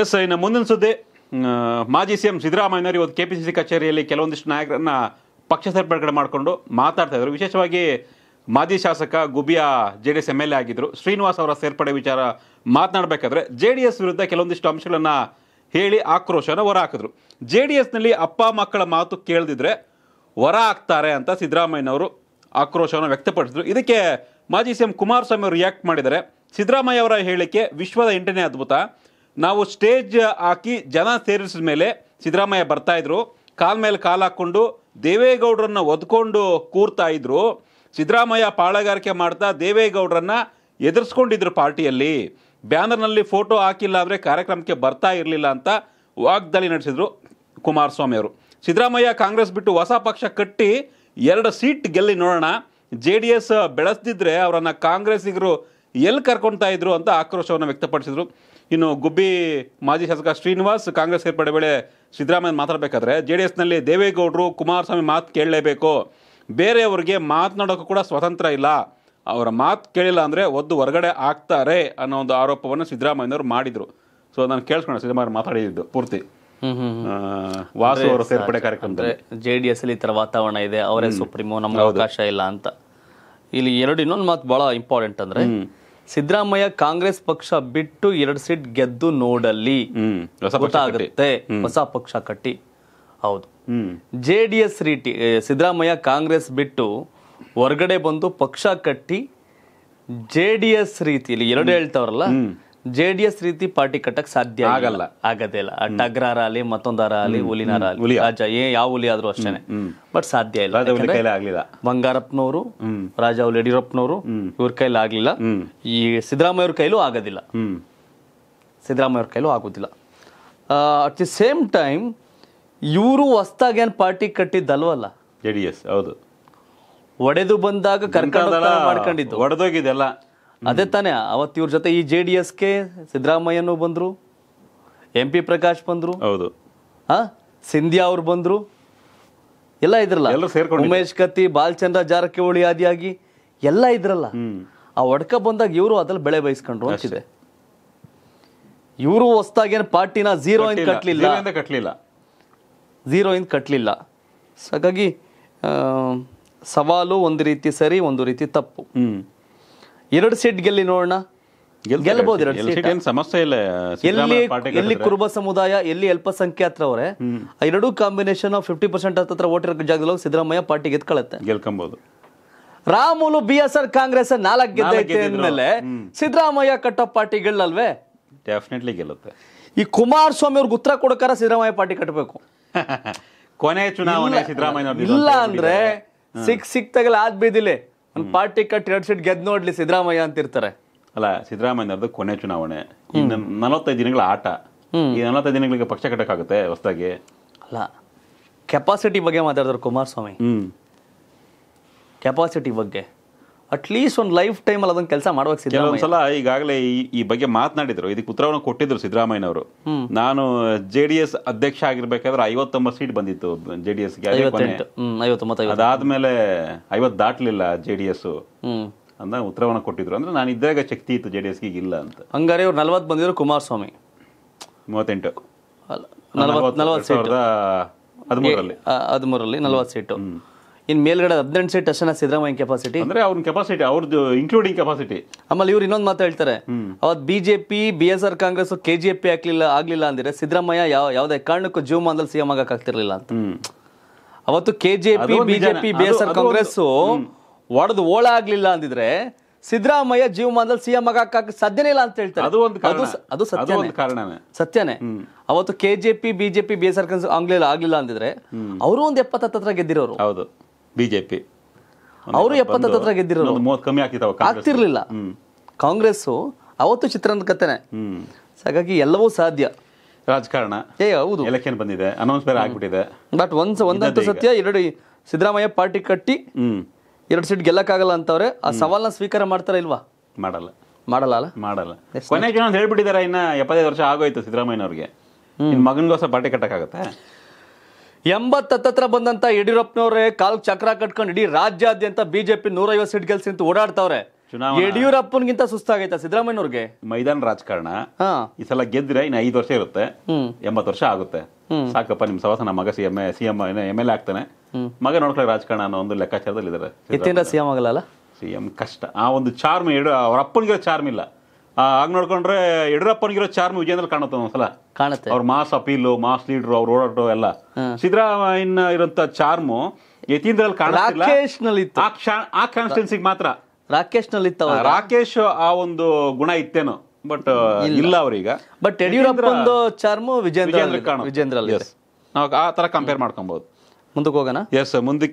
S ಇನ್ನು ಮುಂದಿನ ಸುದ್ದಿ ಮಾಜಿ ಸಿ ಎಂ ಸಿದ್ದರಾಮಯ್ಯನವರು ಇವತ್ತು ಕೆ ಪಿ ಸಿ ಸಿ ಕಚೇರಿಯಲ್ಲಿ ಕೆಲವೊಂದಿಷ್ಟು ನಾಯಕರನ್ನ ಪಕ್ಷ ಸೇರ್ಪಡೆಗಳು ಮಾಡಿಕೊಂಡು ಮಾತಾಡ್ತಾ ಇದ್ರು ವಿಶೇಷವಾಗಿ ಮಾಜಿ ಶಾಸಕ ಗುಬಿಯ J D S M L A ಆಗಿದ್ದರು ಶ್ರೀನಿವಾಸ್ ಅವರ ಸೇರ್ಪಡೆ ವಿಚಾರ ಮಾತನಾಡಬೇಕಾದ್ರೆ ಜೆ ಡಿ ಎಸ್ ವಿರುದ್ಧ ಕೆಲವೊಂದಿಷ್ಟು ಅಂಶಗಳನ್ನು ಹೇಳಿ ಆಕ್ರೋಶನ ಹೊರ ಹಾಕಿದ್ರು ಜೆ ಡಿ ಎಸ್ನಲ್ಲಿ ಅಪ್ಪ ಮಕ್ಕಳ ಮಾತು ಕೇಳದಿದ್ರೆ ಹೊರ ಹಾಕ್ತಾರೆ ಅಂತ ಸಿದ್ದರಾಮಯ್ಯನವರು ಆಕ್ರೋಶವನ್ನು ವ್ಯಕ್ತಪಡಿಸಿದ್ರು ಇದಕ್ಕೆ ಮಾಜಿ ಸಿ ಎಂ ಕುಮಾರಸ್ವಾಮಿ ಅವರು ರಿಯಾಕ್ಟ್ ಮಾಡಿದ್ದಾರೆ ಸಿದ್ದರಾಮಯ್ಯ ಅವರ ಹೇಳಿಕೆ ವಿಶ್ವದ ಎಂಟನೇ ಅದ್ಭುತ ನಾವು ಸ್ಟೇಜ್ ಹಾಕಿ ಜನ ಸೇರಿಸಿದ ಮೇಲೆ ಸಿದ್ದರಾಮಯ್ಯ ಬರ್ತಾಯಿದ್ರು ಕಾಲ ಮೇಲೆ ಕಾಲು ಹಾಕ್ಕೊಂಡು ದೇವೇಗೌಡರನ್ನ ಒದ್ಕೊಂಡು ಕೂರ್ತಾ ಇದ್ರು ಸಿದ್ದರಾಮಯ್ಯ ಪಾಳಗಾರಿಕೆ ಮಾಡ್ತಾ ದೇವೇಗೌಡರನ್ನ ಎದುರಿಸ್ಕೊಂಡಿದ್ರು ಪಾರ್ಟಿಯಲ್ಲಿ ಬ್ಯಾನರ್ನಲ್ಲಿ ಫೋಟೋ ಹಾಕಿಲ್ಲ ಅಂದರೆ ಕಾರ್ಯಕ್ರಮಕ್ಕೆ ಬರ್ತಾ ಇರಲಿಲ್ಲ ಅಂತ ವಾಗ್ದಾಳಿ ನಡೆಸಿದರು ಕುಮಾರಸ್ವಾಮಿ ಅವರು ಸಿದ್ದರಾಮಯ್ಯ ಕಾಂಗ್ರೆಸ್ ಬಿಟ್ಟು ಹೊಸ ಪಕ್ಷ ಕಟ್ಟಿ ಎರಡು ಸೀಟ್ ಗೆಲ್ಲಿ ನೋಡೋಣ ಜೆ ಡಿ ಎಸ್ ಬೆಳೆಸ್ದಿದ್ರೆ ಅವರನ್ನು ಕಾಂಗ್ರೆಸ್ಸಿಗರು ಎಲ್ಲಿ ಕರ್ಕೊತಾ ಇದ್ರು ಅಂತ ಆಕ್ರೋಶವನ್ನು ವ್ಯಕ್ತಪಡಿಸಿದರು ಇನ್ನು ಗುಬ್ಬಿ ಮಾಜಿ ಶಾಸಕ ಶ್ರೀನಿವಾಸ್ ಕಾಂಗ್ರೆಸ್ ಸೇರ್ಪಡೆ ವೇಳೆ ಸಿದ್ದರಾಮಯ್ಯ ಮಾತಾಡಬೇಕಾದ್ರೆ ಜೆ ಡಿ ಎಸ್ನಲ್ಲಿ ದೇವೇಗೌಡರು ಕುಮಾರಸ್ವಾಮಿ ಮಾತು ಕೇಳಲೇಬೇಕು ಬೇರೆಯವ್ರಿಗೆ ಮಾತನಾಡೋಕ್ಕೂ ಕೂಡ ಸ್ವತಂತ್ರ ಇಲ್ಲ ಅವರ ಮಾತು ಕೇಳಿಲ್ಲ ಅಂದರೆ ಒದ್ದು ಹೊರಗಡೆ ಆಗ್ತಾರೆ ಅನ್ನೋ ಒಂದು ಆರೋಪವನ್ನು ಸಿದ್ದರಾಮಯ್ಯನವರು ಮಾಡಿದರು ಸೊ ನಾನು ಕೇಳಿಸ್ಕೊಂಡೆ ಸಿದ್ದರಾಮಯ್ಯ ಮಾತಾಡಿದ್ದು ಪೂರ್ತಿ ವಾಸು ಸೇರ್ಪಡೆ ಕಾರ್ಯಕ್ರಮ ಜೆ ಡಿ ಎಸ್ ಅಲ್ಲಿ ಈ ಥರ ವಾತಾವರಣ ಇದೆ ಅವರೇ ಸುಪ್ರೀಂ ನಮ್ಗೆ ಅವಕಾಶ ಇಲ್ಲ ಅಂತ ಇಲ್ಲಿ ಎರಡು ಇನ್ನೊಂದು ಮಾತು ಭಾಳ ಇಂಪಾರ್ಟೆಂಟ್ ಅಂದರೆ ಸಿದ್ದರಾಮಯ್ಯ ಕಾಂಗ್ರೆಸ್ ಪಕ್ಷ ಬಿಟ್ಟು ಎರಡು ಸೀಟ್ ಗೆದ್ದು ನೋಡಲ್ಲಿ ಗೊತ್ತಾಗುತ್ತೆ ಹೊಸ ಪಕ್ಷ ಕಟ್ಟಿ ಹೌದು ಜೆ ಡಿ ಎಸ್ ರೀತಿ ಸಿದ್ದರಾಮಯ್ಯ ಕಾಂಗ್ರೆಸ್ ಬಿಟ್ಟು ಹೊರಗಡೆ ಬಂದು ಪಕ್ಷ ಕಟ್ಟಿ ಜೆ ಡಿ ಎಸ್ ರೀತಿಯಲ್ಲಿ ಎರಡು ಹೇಳ್ತಾವ್ರಲ್ಲ ಜೆ ಡಿ ಎಸ್ ರೀತಿ ಪಾರ್ಟಿ ಕಟ್ಟಕ್ ಸಾಧ್ಯ ಆಗಲ್ಲ ಆಗದೇ ಇಲ್ಲ ಟಗ್ರಾರ ಆಗಲಿ ಮತ್ತೊಂದಾರ ಅಲ್ಲಿ ಹುಲಿನಾರ ಏ ಯಾವ ಹುಲಿ ಆದ್ರೂ ಅಷ್ಟೇನೆ ಬಟ್ ಸಾಧ್ಯ ಇಲ್ಲ ಬಂಗಾರಪ್ಪನವರು ರಾಜ ಯಡಿಯೂರಪ್ಪನವರು ಇವ್ರ ಕೈಲಿ ಆಗ್ಲಿಲ್ಲ ಈ ಸಿದ್ದರಾಮಯ್ಯ ಕೈಲೂ ಆಗೋದಿಲ್ಲ ಸಿದ್ದರಾಮಯ್ಯವ್ರ ಕೈಲೂ ಆಗೋದಿಲ್ಲ ಅಟ್ ದಿ ಸೇಮ್ ಟೈಮ್ ಇವರು ಹೊಸ್ತಾಗ ಏನು ಪಾರ್ಟಿ ಕಟ್ಟಿದ್ದಲ್ವಲ್ಲ ಜೆ ಡಿ ಎಸ್ ಹೌದು ಒಡೆದು ಬಂದಾಗ ಕರ್ಕೊಂಡು ಮಾಡ್ಕೊಂಡಿದ್ದು ಒಡೆದೋಗಿದೆಲ್ಲ ಅದೇ ತಾನೇ ಅವತ್ತು ಇವ್ರ ಜೊತೆ ಈ ಜೆ ಡಿ ಕೆ ಬಂದರು ಎಂ ಪಿ ಪ್ರಕಾಶ್ ಬಂದರು ಹೌದು ಹಾಂ ಸಿಂಧ್ಯಾ ಅವ್ರು ಬಂದರು ಎಲ್ಲ ಇದ್ರಲ್ಲ ಉಮೇಶ್ ಕತ್ತಿ ಬಾಲ್ಚಂದ್ರ ಜಾರಕಿಹೊಳಿ ಆದಿಯಾಗಿ ಎಲ್ಲ ಇದ್ರಲ್ಲ ಆ ಒಡಕ ಬಂದಾಗ ಇವರು ಅದ್ರಲ್ಲಿ ಬೆಳೆ ಬಯಸ್ಕೊಂಡ್ರು ಅಂತಿದೆ ಇವರು ಹೊಸ್ದಾಗೇನು ಪಾರ್ಟಿನ ಝೀರೋ ಇಂದ ಕಟ್ಟಲಿಲ್ಲ ಕಟ್ಟಲಿಲ್ಲ ಝೀರೋ ಇಂದ ಕಟ್ಟಲಿಲ್ಲ ಹಾಗಾಗಿ ಸವಾಲು ಒಂದು ರೀತಿ ಸರಿ ಒಂದು ರೀತಿ ತಪ್ಪು ಎರಡು ಸೀಟ್ ಗೆಲ್ಲಿ ನೋಡೋಣ ಗೆಲ್ಲಬಹುದು ಸಮಸ್ಯೆ ಇಲ್ಲ ಎಲ್ಲಿ ಕುರುಬ ಸಮುದಾಯ ಎಲ್ಲಿ ಅಲ್ಪಸಂಖ್ಯಾತರವರೇ ಎರಡು ಕಾಂಬಿನೇಷನ್ ಫಿಫ್ಟಿ ಪರ್ಸೆಂಟ್ ಹತ್ರ ಓಟ್ ಇರೋ ಜಾಗದಲ್ಲಿ ಸಿದ್ದರಾಮಯ್ಯ ಪಾರ್ಟಿ ಗೆದ್ಕೊಳ್ಳುತ್ತೆ ಗೆಲ್ಕೊಬಹುದು Ramulu B S R Congress ನಾಲ್ಕು ಗೆದ್ದೈತೆ ಸಿದ್ದರಾಮಯ್ಯ ಕಟ್ಟೋ ಪಾರ್ಟಿ ಗೆಲ್ಲಲ್ವೇ ಡೆಫಿನೆಟ್ಲಿ ಗೆಲ್ಲುತ್ತೆ ಈ ಕುಮಾರಸ್ವಾಮಿ ಅವ್ರಿಗೆ ಉತ್ತರ ಕೊಡಕಾರ ಸಿದ್ದರಾಮಯ್ಯ ಪಾರ್ಟಿ ಕಟ್ಟಬೇಕು ಕೊನೆ ಚುನಾವಣೆ ಸಿದ್ದರಾಮಯ್ಯ ಇಲ್ಲ ಅಂದ್ರೆ ಸಿಕ್ ಸಿಕ್ತಾಗಲ್ಲ ಆದ್ ಒಂದು ಪಾರ್ಟಿ ಕಟ್ ಎರಡು ಸೀಟ್ ಗೆದ್ದು ನೋಡ್ಲಿ ಸಿದ್ದರಾಮಯ್ಯ ಇರ್ತಾರೆ ಅಲ್ಲ ಅವ್ರದ್ದು ಕೊನೆ ಚುನಾವಣೆ ಇನ್ನು ನಲವತ್ತೈದು ದಿನಗಳ ಆಟ ಈ ನಲವತ್ತೈದು ದಿನಗಳಿಗೆ ಪಕ್ಷ ಕಟ್ಟಕ್ಕಾಗುತ್ತೆ ಹೊಸದಾಗಿ ಅಲ್ಲ ಕೆಪಾಸಿಟಿ ಬಗ್ಗೆ ಮಾತಾಡಿದ್ರು ಕುಮಾರಸ್ವಾಮಿ ಕೆಪಾಸಿಟಿ ಬಗ್ಗೆ ಅಟ್ಲೀಸ್ಟ್ ಒಂದು ಲೈಫ್ ಟೈಮಲ್ಲಿ ಅದೊಂದು ಕೆಲಸ ಮಾಡುವಾಗ ಸಲ ಈಗಾಗಲೇ ಈ ಬಗ್ಗೆ ಮಾತನಾಡಿದರು ಇದಕ್ಕೆ ಉತ್ತರವನ್ನು ಕೊಟ್ಟಿದ್ರು ಸಿದ್ದರಾಮಯ್ಯನವರು ನಾನು ಜೆ ಡಿ ಎಸ್ ಅಧ್ಯಕ್ಷ ಆಗಿರಬೇಕಾದ್ರೆ ಐವತ್ತೊಂಬತ್ತು ಸೀಟ್ ಬಂದಿತ್ತು ಜೆ ಡಿ ಎಸ್ಗೆ ಅದಾದ್ಮೇಲೆ ಐವತ್ತು ದಾಟ್ಲಿಲ್ಲ ಜೆ ಡಿ ಎಸ್ ಅಂತ ಉತ್ತರವನ್ನು ಕೊಟ್ಟಿದ್ರು ಅಂದ್ರೆ ನಾನು ಇದ್ದಾಗ ಶಕ್ತಿ ಇತ್ತು ಜೆ ಡಿ ಎಸ್ಗೆ ಇಲ್ಲ ಅಂತ ಹಂಗಾರೆ ಅವ್ರು ನಲ್ವತ್ತು ಬಂದಿದ್ರು ಕುಮಾರಸ್ವಾಮಿ ಮೂವತ್ತೆಂಟು ನಲವತ್ತು ನಲವತ್ತು ಸೀಟ್ ಹದಿಮೂರಲ್ಲಿ ಹದಿಮೂರಲ್ಲಿ ನಲವತ್ತು ಸೀಟು ಇನ್ ಮೇಲ್ಗಡೆ ಹದಿನೆಂಟು ಸೀಟ್ ಅಷ್ಟೇ ಸಿದ್ದರಾಮಯ್ಯ ಕೆಪಾಸಿಟಿ ಅಂದ್ರೆ ಅವ್ರ ಕೆಪಾಸಿಟಿ ಅವ್ರದ್ದು ಇನ್ಕ್ಲೂಡಿಂಗ್ ಕೆಪಾಸಿಟಿ ಆಮೇಲೆ ಇವ್ರು ಇನ್ನೊಂದು ಮಾತು ಹೇಳ್ತಾರೆ ಅವತ್ BJP B S R Congress K J P ಆಗ್ಲಿಲ್ಲ ಆಗ್ಲಿಲ್ಲ ಅಂದ್ರೆ ಸಿದ್ದರಾಮಯ್ಯ ಯಾವ ಯಾವುದೇ ಕಾರಣಕ್ಕೂ ಜೀವಮಾನದಲ್ಲಿ ಸಿಎಂ ಆಗಕ್ ಆಗ್ತಿರ್ಲಿಲ್ಲ ಅಂತ ಅವತ್ತು K J P BJP B S R Congress ಒಡೆದು ಓಳ ಆಗ್ಲಿಲ್ಲ ಅಂದಿದ್ರೆ ಸಿದ್ದರಾಮಯ್ಯ ಜೀವಮಾನದಲ್ಲಿ ಸಿಎಂ ಆಗಕ್ ಸಾಧ್ಯನೇ ಇಲ್ಲ ಅಂತ ಹೇಳ್ತಾರೆ ಅದು ಒಂದು ಅದು ಸತ್ಯನೇ ಸತ್ಯನೇ ಅವತ್ತು KJP BJP BSR R Congress ಆಗ್ಲಿಲ್ಲ ಆಗ್ಲಿಲ್ಲ ಅಂದಿದ್ರೆ ಅವರು ಒಂದ್ ಎಪ್ಪತ್ತತ್ರ ಗೆದ್ದಿರೋರು ಹೌದು ಬಿಜೆಪಿ ಅವರು ಎಪ್ಪತ್ತತ್ರ ಗೆದ್ದಿರೋದು ಕಮ್ಮಿ ಆಗ್ತಿದ್ದಾವೆ ಆಗ್ತಿರ್ಲಿಲ್ಲ ಕಾಂಗ್ರೆಸ್ಸು ಅವತ್ತು ಚಿತ್ರಾನ್ನ ಕಥೆನೆ ಹಾಗಾಗಿ ಎಲ್ಲವೂ ಸಾಧ್ಯ ರಾಜಕಾರಣ ಏ ಹೌದು ಎಲೆಕ್ಷನ್ ಬಂದಿದೆ ಅನೌನ್ಸ್ ಬೇರೆ ಆಗ್ಬಿಟ್ಟಿದೆ ಬಟ್ ಒಂದ್ಸ ಒಂದಂತೂ ಸತ್ಯ ಎರಡು ಸಿದ್ದರಾಮಯ್ಯ ಪಾರ್ಟಿ ಕಟ್ಟಿ ಎರಡು ಸೀಟ್ ಗೆಲ್ಲಕ್ಕಾಗಲ್ಲ ಅಂತವ್ರೆ ಆ ಸವಾಲ್ನ ಸ್ವೀಕಾರ ಮಾಡ್ತಾರ ಇಲ್ವಾ ಮಾಡಲ್ಲ ಮಾಡಲ್ಲ ಅಲ್ಲ ಮಾಡಲ್ಲ ಕೊನೆಗೆ ಹೇಳ್ಬಿಟ್ಟಿದಾರೆ ಇನ್ನ ಎಪ್ಪತ್ತೈದು ವರ್ಷ ಆಗೋಯ್ತು ಸಿದ್ದರಾಮಯ್ಯನವ್ರಿಗೆ ನಿನ್ನ ಮಗನಿಗೋಸ್ಕರ ಪಾರ್ಟಿ ಕಟ್ಟಕ್ಕಾಗತ್ತೆ ಎಂಬತ್ತತ್ರ ಬಂದಂತ ಯಡಿಯೂರಪ್ಪನವ್ರೆ ಕಾಲ್ ಚಕ್ರ ಕಟ್ಕೊಂಡು ಇಡೀ ರಾಜ್ಯಾದ್ಯಂತ ಬಿಜೆಪಿ ಐವತ್ ಸೀಟ್ ಗೆಲ್ಸಿ ಅಂತ ಓಡಾಡ್ತಾವ್ರೆ ಯಡಿಯೂರಪ್ಪನ್ಗಿಂತ ಸುಸ್ತಾಗೈತ ಸಿದ್ದರಾಮಯ್ಯವ್ರಿಗೆ ಮೈದಾನ ರಾಜಕಾರಣ ಈ ಸಲ ಗೆದ್ರೆ ಇನ್ನು ಐದು ವರ್ಷ ಇರುತ್ತೆ ಎಂಬತ್ತು ವರ್ಷ ಆಗುತ್ತೆ ಸಾಕಪ್ಪ ನಿಮ್ ಸವಾಸ ನಮ್ಮ ಮಗ CM CM M L A ಆಗ್ತಾನೆ ಮಗ ನೋಡ್ಕೊಳ್ಳಿ ರಾಜಕಾರಣ ಅನ್ನೋ ಒಂದು ಲೆಕ್ಕಾಚಾರದಲ್ಲಿ ಇದಾರೆ ಸಿಎಂ ಆಗಲ್ಲ ಸಿಎಂ ಕಷ್ಟ ಆ ಒಂದು ಚಾರ್ಮ್ ಅವರ ಅವ್ರ ಅಪ್ಪನಿಗೆ ಚಾರ್ಮ್ ಇಲ್ಲ ಆಗ ನೋಡ್ಕೊಂಡ್ರೆ ಯಡಿಯೂರಪ್ಪನಿಗಿರೋ ಚಾರ್ಮ್ ವಿಜಯದಲ್ಲಿ ಕಾಣುತ್ತೆ ಒಂದ್ಸಲ ಕಾಣುತ್ತೆ ಅವ್ರ ಮಾಸ್ ಅಪೀಲು ಮಾಸ್ ಲೀಡ್ರು ಅವ್ರ ಓಡಾಟೋ ಎಲ್ಲ ಸಿದ್ದರಾಮಯ್ಯನ ಇರೋಂತ ಚಾರ್ಮ್ ಯತೀಂದ್ರಲ್ಲಿ ಕಾಣಿಸ್ತಿಲ್ಲ ಆ ಕ್ಷಣ ಮಾತ್ರ ರಾಕೇಶ್ ನಲ್ಲಿ ರಾಕೇಶ್ ಆ ಒಂದು ಗುಣ ಇತ್ತೇನೋ ಬಟ್ ಇಲ್ಲ ಅವ್ರೀಗ ಬಟ್ ಯಡಿಯೂರಪ್ಪ ಒಂದು ಚಾರ್ಮು ವಿಜೇಂದ್ರ ವಿಜೇಂದ್ರ ಆ ತರ ಕಂಪೇರ್ ಮಾಡ್ಕೊಬಹುದು ಮುಂದಕ್ಕೆ ಹೋಗೋಣ ಎಸ್ ಮುಂದಕ್ಕೆ